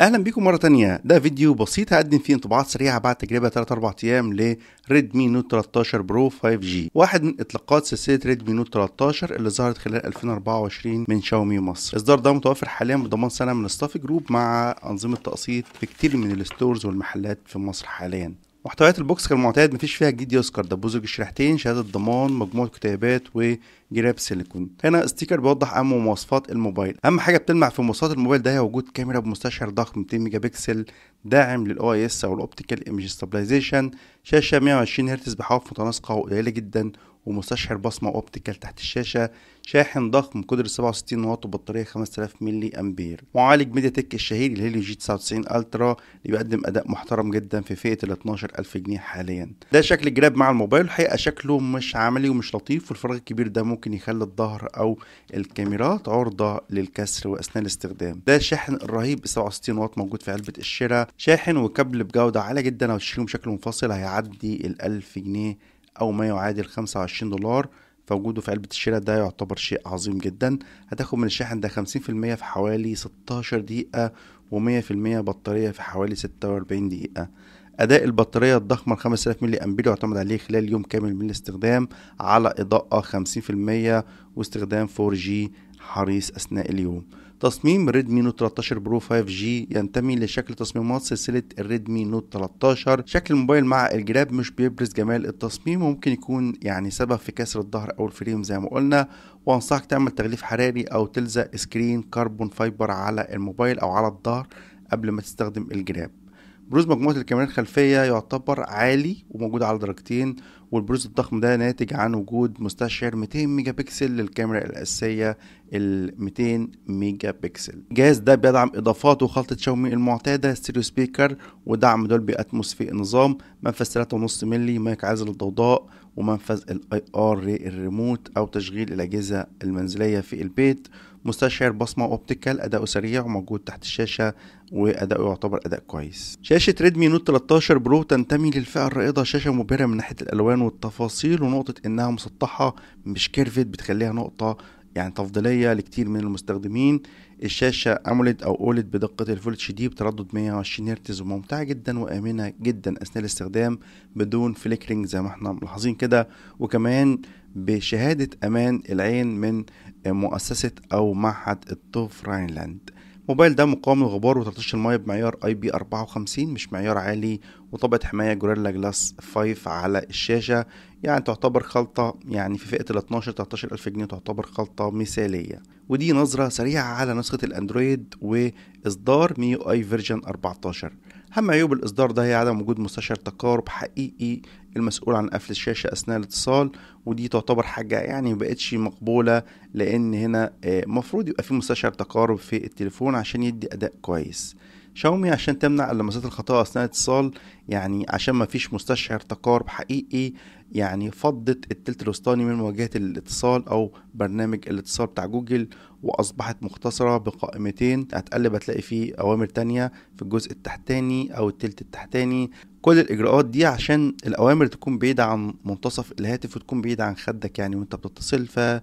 اهلا بيكم مره تانية ده فيديو بسيط هقدم فيه انطباعات سريعه بعد تجربه 3 4 ايام لريدمي نوت 13 برو 5G واحد من اطلاقات سلسله ريدمي نوت 13 اللي ظهرت خلال 2024 من شاومي مصر الاصدار ده متوفر حاليا بضمان سنه من الستاف جروب مع انظمه تقسيط في كتير من الستورز والمحلات في مصر حاليا محتويات البوكس كالمعتاد مفيش فيها جديد يذكر بوزج الشريحتين شهادة ضمان مجموعة كتيبات وجراب سيليكون هنا ستيكر بيوضح اهم مواصفات الموبايل اهم حاجة بتلمع في مواصفات الموبايل ده هي وجود كاميرا بمستشعر ضخم 200 ميجا بكسل داعم للاو اي اس او الاوبتيكال ايمج ستابلايزيشن شاشة 120 هرتز بحواف متناسقة وقليلة جدا ومستشعر بصمة أوبتيكال تحت الشاشة شاحن ضخم قدر 67 واط وبطارية 5000 ملي أمبير معالج ميديا تك الشهير الهيليو جي 99 ألترا اللي بيقدم أداء محترم جدا في فئة ال 12000 جنيه حاليا ده شكل الجراب مع الموبايل الحقيقة شكله مش عملي ومش لطيف والفراغ الكبير ده ممكن يخلي الظهر أو الكاميرات عرضة للكسر وأثناء الاستخدام ده الشاحن الرهيب 67 واط موجود في علبة الشراء شاحن وكابل بجودة عالية جدا لو تشتريهم بشكل منفصل هيعدي ال 1000 جنيه أو ما يعادل 25 دولار فوجوده في علبة الشراء ده يعتبر شيء عظيم جدا هتاخد من الشاحن ده 50% في حوالي 16 دقيقة و100% بطارية في حوالي 46 دقيقة أداء البطارية الضخمة 5000 ملي أمبير يعتمد عليه خلال يوم كامل من الاستخدام على إضاءة 50% واستخدام 4G حريص أثناء اليوم تصميم ريدمي نوت 13 برو 5 جي ينتمي لشكل تصميمات سلسلة الريدمي نوت 13 شكل الموبايل مع الجراب مش بيبرز جمال التصميم وممكن يكون يعني سبب في كسر الظهر او الفريم زي ما قلنا وانصحك تعمل تغليف حراري او تلزق سكرين كربون فايبر على الموبايل او على الظهر قبل ما تستخدم الجراب بروز مجموعة الكاميرات الخلفية يعتبر عالي وموجود على درجتين والبروز الضخم ده ناتج عن وجود مستشعر 200 ميجا بكسل للكاميرا الأساسية ال 200 ميجا بكسل الجهاز ده بيدعم اضافات وخلطه شاومي المعتادة ستيريو سبيكر ودعم دولبي أتموس في النظام منفذ 3.5 ملي مايك عازل الضوضاء ومنفذ الاي ار الريموت او تشغيل الاجهزه المنزليه في البيت مستشعر بصمة أوبتيكال أداؤه سريع وموجود تحت الشاشة وأداؤه يعتبر أداء كويس شاشة ريدمي نوت 13 برو تنتمي للفئة الرائدة شاشة مبهرة من ناحية الألوان والتفاصيل ونقطة إنها مسطحة مش كيرفت بتخليها نقطة يعني تفضيلية لكتير من المستخدمين الشاشة أموليد أو أوليد بدقة الفول اتش دي بتردد 120 هرتز وممتعة جدا وآمنة جدا أثناء الاستخدام بدون فليكرينج زي ما احنا ملاحظين كده وكمان بشهادة أمان العين من مؤسسة أو معهد الطوف راينلاند موبايل ده مقاوم للغبار وتلطيش المية بمعيار اي بي 54 مش معيار عالي وطبقة حماية جوريلا جلاس 5 على الشاشة يعني تعتبر خلطة يعني في فئة ال 12 13 ألف جنيه تعتبر خلطة مثالية ودي نظرة سريعة على نسخة الأندرويد وإصدار ميو اي فيرجن 14 أهم عيوب الإصدار ده هي عدم وجود مستشار تقارب حقيقي المسؤول عن قفل الشاشة أثناء الاتصال ودي تعتبر حاجة يعني مبقتش مقبولة لأن هنا آه، مفروض يبقى في مستشار تقارب في التليفون عشان يدي أداء كويس شاومي عشان تمنع اللمسات الخاطئة أثناء الاتصال يعني عشان ما فيش مستشعر تقارب حقيقي يعني فضت التلت الوسطاني من مواجهه الاتصال أو برنامج الاتصال بتاع جوجل وأصبحت مختصرة بقائمتين هتقلب هتلاقي فيه أوامر تانية في الجزء التحتاني أو التلت التحتاني كل الإجراءات دي عشان الأوامر تكون بعيدة عن منتصف الهاتف وتكون بعيدة عن خدك يعني وأنت بتتصل فما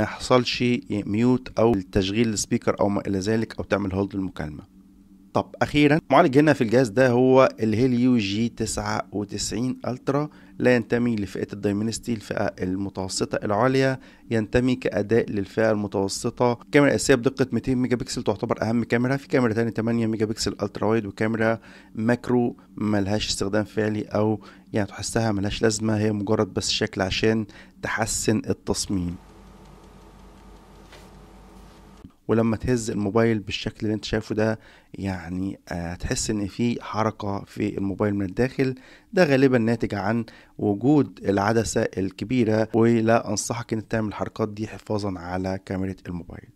يحصلش ميوت أو تشغيل السبيكر أو ما إلى ذلك أو تعمل هولد المكالمة طب اخيرا معالج هنا في الجهاز ده هو الهيليو جي 99 الترا لا ينتمي لفئة الدايمنستي الفئة المتوسطة العالية ينتمي كأداء للفئة المتوسطة الكاميرا الأساسية بدقة 200 ميجا بكسل تعتبر أهم كاميرا في كاميرا ثانيه 8 ميجا بكسل ألترا وايد وكاميرا ماكرو ملهاش استخدام فعلي أو يعني تحسها ملهاش لازمة هي مجرد بس شكل عشان تحسن التصميم ولما تهز الموبايل بالشكل اللي انت شايفه ده يعني هتحس آه، ان في حركة في الموبايل من الداخل ده غالبا ناتج عن وجود العدسة الكبيرة ولا انصحك ان تعمل الحركات دي حفاظا على كاميرا الموبايل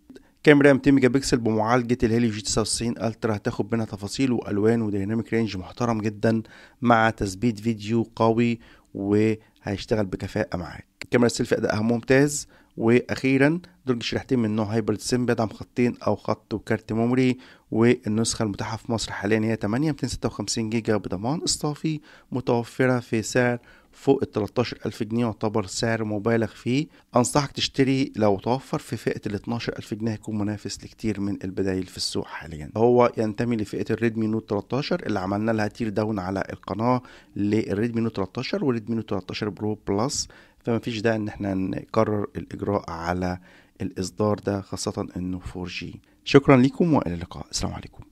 كاميرا 200 ميجا بكسل بمعالجة الهيلي جي 99 الترا هتاخد منها تفاصيل والوان وديناميك رينج محترم جدا مع تثبيت فيديو قوي وهيشتغل بكفاءة معاك كاميرا السيلفي أداءها ممتاز واخيرا درج شريحتين من نوع هايبرد سيم بيدعم خطين او خط وكارت ميموري والنسخه المتاحه في مصر حاليا هي 8 256 جيجا بضمان اصطافي متوفره في سعر فوق ال 13000 جنيه يعتبر سعر مبالغ فيه انصحك تشتري لو توفر في فئه ال 12000 جنيه هيكون منافس لكتير من البدايل في السوق حاليا هو ينتمي لفئه الريدمي نوت 13 اللي عملنا لها تير داون على القناه للريدمي نوت 13 والريدمي نوت 13 برو بلس فما فيش داعي ان احنا نكرر الاجراء على الاصدار ده خاصه انه 4G شكرا لكم والى اللقاء السلام عليكم